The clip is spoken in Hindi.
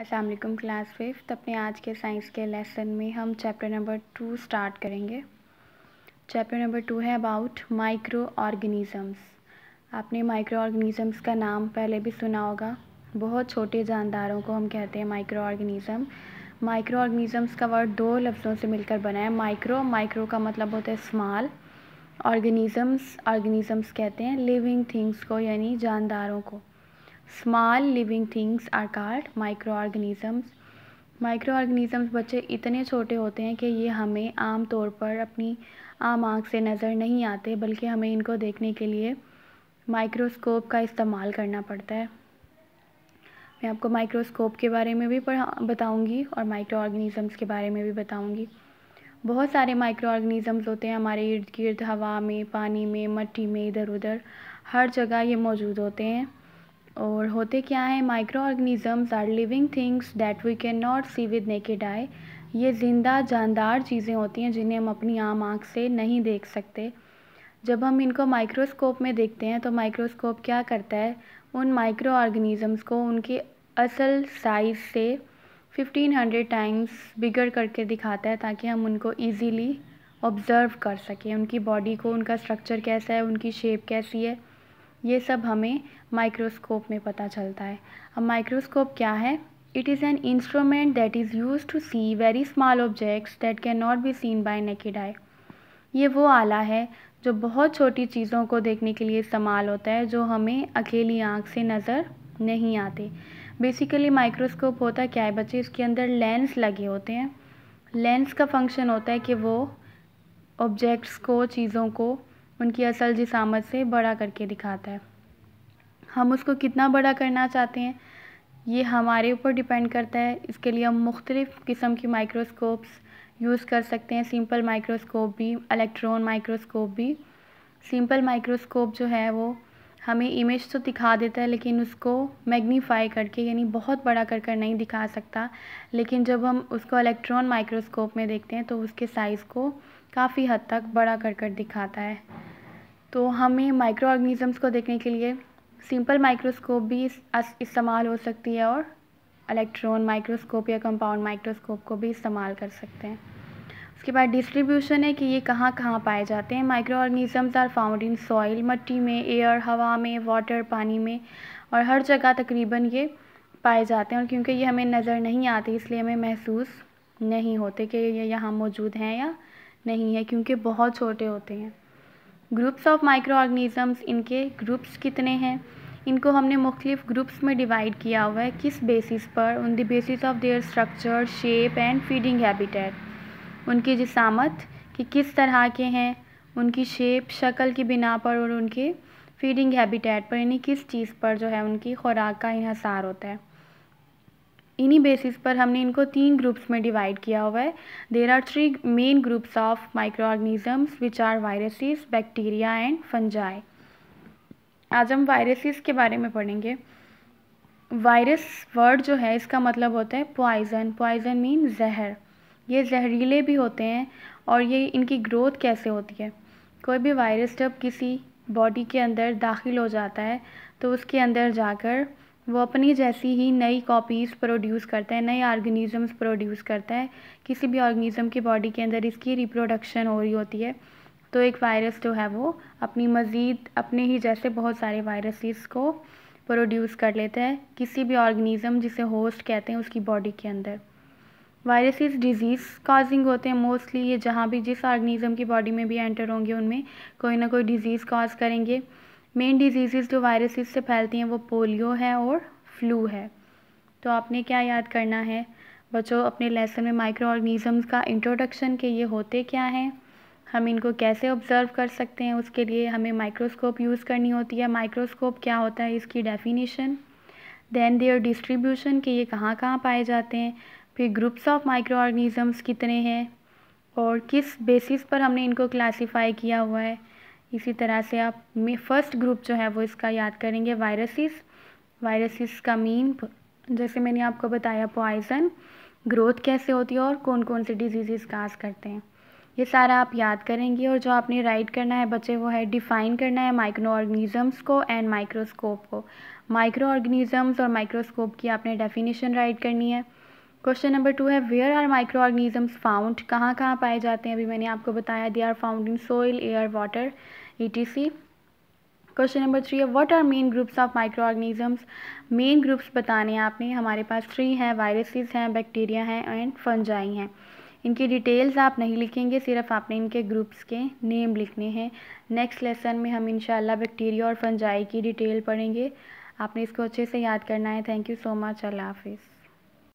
असलम क्लास फिफ्थ अपने आज के साइंस के लेसन में हम चैप्टर नंबर टू स्टार्ट करेंगे चैप्टर नंबर टू है अबाउट माइक्रो ऑर्गेनिज़म्स आपने माइक्रो ऑर्गेनिज़म्स का नाम पहले भी सुना होगा बहुत छोटे जानदारों को हम कहते हैं माइक्रो ऑर्गेनिज़म माइक्रो ऑर्गेनिज़म्स का वर्ड दो लफ्ज़ों से मिलकर बना है माइक्रो माइक्रो का मतलब होता है स्मॉल ऑर्गेनिज़म्स ऑर्गेनिज़म्स कहते हैं लिविंग थिंग्स को यानी जानदारों को small living things are called microorganisms microorganisms बच्चे इतने छोटे होते हैं कि ये हमें आम तौर पर अपनी आम आँख से नज़र नहीं आते बल्कि हमें इनको देखने के लिए माइक्रोस्कोप का इस्तेमाल करना पड़ता है मैं आपको माइक्रोस्कोप के बारे में भी पढ़ा बताऊँगी और माइक्रो ऑर्गेनिज़म्स के बारे में भी बताऊँगी बहुत सारे माइक्रो ऑर्गेनिज़म्स होते हैं हमारे इर्द गिर्द हवा में पानी में मट्टी में इधर उधर हर जगह ये मौजूद होते हैं और होते क्या हैं microorganisms are living things that we can not see with naked eye ये ज़िंदा जानदार चीज़ें होती हैं जिन्हें हम अपनी आम आँख से नहीं देख सकते जब हम इनको माइक्रोस्कोप में देखते हैं तो माइक्रोस्कोप क्या करता है उन माइक्रो ऑर्गेनिज़म्स को उनके असल साइज़ से 1500 टाइम्स बिगड़ करके दिखाता है ताकि हम उनको इजीली ऑब्ज़र्व कर सकें उनकी बॉडी को उनका स्ट्रक्चर कैसा है उनकी शेप कैसी है ये सब हमें माइक्रोस्कोप में पता चलता है अब माइक्रोस्कोप क्या है it is an instrument that is use to see very small objects that can not be seen by naked eye ये वो आला है जो बहुत छोटी चीज़ों को देखने के लिए इस्तेमाल होता है जो हमें अकेली आँख से नज़र नहीं आते बेसिकली माइक्रोस्कोप होता क्या है बच्चे इसके अंदर लेंस लगे होते हैं लेंस का फंक्शन होता है कि वो ऑब्जेक्ट्स को चीज़ों को उनकी असल जिसामत से बड़ा करके दिखाता है हम उसको कितना बड़ा करना चाहते हैं ये हमारे ऊपर डिपेंड करता है इसके लिए हम मुख्तलिफ़ किस्म की माइक्रोस्कोप्स यूज़ कर सकते हैं सिंपल माइक्रोस्कोप भी इलेक्ट्रॉन माइक्रोस्कोप भी सिंपल माइक्रोस्कोप जो है वो हमें इमेज तो दिखा देता है लेकिन उसको मैग्नीफाई करके यानी बहुत बड़ा कर कर नहीं दिखा सकता लेकिन जब हम उसको इलेक्ट्रॉन माइक्रोस्कोप में देखते हैं तो उसके साइज़ को काफ़ी हद तक बड़ा कर कर दिखाता है तो हमें माइक्रो ऑर्गेनिज़म्स को देखने के लिए सिंपल माइक्रोस्कोप भी इस्तेमाल हो सकती है और इलेक्ट्रॉन माइक्रोस्कोप या कंपाउंड माइक्रोस्कोप को भी इस्तेमाल कर सकते हैं उसके बाद डिस्ट्रीब्यूशन है कि ये कहाँ कहाँ पाए जाते हैं microorganisms are found in soil मट्टी में एयर हवा में वाटर पानी में और हर जगह तकरीबन ये पाए जाते हैं और क्योंकि ये हमें नज़र नहीं आते इसलिए हमें महसूस नहीं होते कि ये यहाँ मौजूद हैं या नहीं है क्योंकि बहुत छोटे होते हैं ग्रुप्स ऑफ माइक्रो ऑर्गेनिज़म्स इनके ग्रुप्स कितने हैं इनको हमने मुख्तलिफ ग्रुप्स में डिवाइड किया हुआ है किस बेसिस पर on the basis of their structure shape and feeding habitat उनकी जिसामत कि किस तरह के हैं उनकी शेप शक्ल की बिना पर और उनके फीडिंग हैबिटेट पर यानी किस चीज़ पर जो है उनकी खुराक का इहसार होता है इन्हीं बेसिस पर हमने इनको तीन ग्रुप्स में डिवाइड किया हुआ है there are three main groups of microorganisms which are viruses bacteria and fungi आज हम वायरसेस के बारे में पढ़ेंगे वायरस वर्ड जो है इसका मतलब होता है पॉइजन पॉइजन मीन जहर ये जहरीले भी होते हैं और ये इनकी ग्रोथ कैसे होती है कोई भी वायरस जब किसी बॉडी के अंदर दाखिल हो जाता है तो उसके अंदर जाकर वो अपनी जैसी ही नई कॉपीज़ प्रोड्यूस करते हैं नए ऑर्गेनिज़म्स प्रोड्यूस करता है किसी भी ऑर्गेनिज्म की बॉडी के अंदर इसकी रिप्रोडक्शन हो रही होती है तो एक वायरस जो है वो अपनी मज़ीद अपने ही जैसे बहुत सारे वायरसेस को प्रोड्यूस कर लेते हैं किसी भी ऑर्गेनिज्म जिसे होस्ट कहते हैं उसकी बॉडी के अंदर वायरसेस डिजीज़ काजिंग होते हैं मोस्टली ये जहाँ भी जिस ऑर्गेनिज्म की बॉडी में भी एंटर होंगे उनमें कोई ना कोई डिज़ीज़ काज करेंगे मेन डिजीज़ जो वायरसेस से फैलती हैं वो पोलियो है और फ्लू है तो आपने क्या याद करना है बच्चों अपने लेसन में माइक्रो ऑर्गेनिज़म्स का इंट्रोडक्शन के ये होते क्या हैं हम इनको कैसे ऑब्ज़र्व कर सकते हैं उसके लिए हमें माइक्रोस्कोप यूज़ करनी होती है माइक्रोस्कोप क्या होता है इसकी डेफिनेशन दैन देयर डिस्ट्रीब्यूशन के ये कहाँ कहाँ पाए जाते हैं फिर ग्रुप्स ऑफ माइक्रो ऑर्गेनिज़म्स कितने हैं और किस बेसिस पर हमने इनको क्लासीफाई किया हुआ है इसी तरह से आप में फर्स्ट ग्रुप जो है वो इसका याद करेंगे वायरसेस वायरसेस का मीन जैसे मैंने आपको बताया पॉइजन ग्रोथ कैसे होती है और कौन कौन से डिजीज़ काज करते हैं ये सारा आप याद करेंगे और जो आपने राइट करना है बच्चे वो है डिफ़ाइन करना है माइक्रो ऑर्गेनिज़म्स को एंड माइक्रोस्कोप को माइक्रो ऑर्गेनिज़म्स और माइक्रोस्कोप की आपने डेफिनेशन राइट करनी है क्वेश्चन नंबर टू है where are microorganisms found कहाँ कहाँ पाए जाते हैं अभी मैंने आपको बताया they are found in soil air water etc question number three है what are main groups of microorganisms main groups बताने हैं आपने हमारे पास थ्री हैं वायरसेस हैं बैक्टीरिया हैं एंड फंजाई हैं इनकी डिटेल्स आप नहीं लिखेंगे सिर्फ आपने इनके ग्रुप्स के नेम लिखने हैं नेक्स्ट लेसन में हम इंशाल्लाह बैक्टीरिया और फंजाई की डिटेल पढ़ेंगे आपने इसको अच्छे से याद करना है थैंक यू सो मच अल्लाह हाफिज़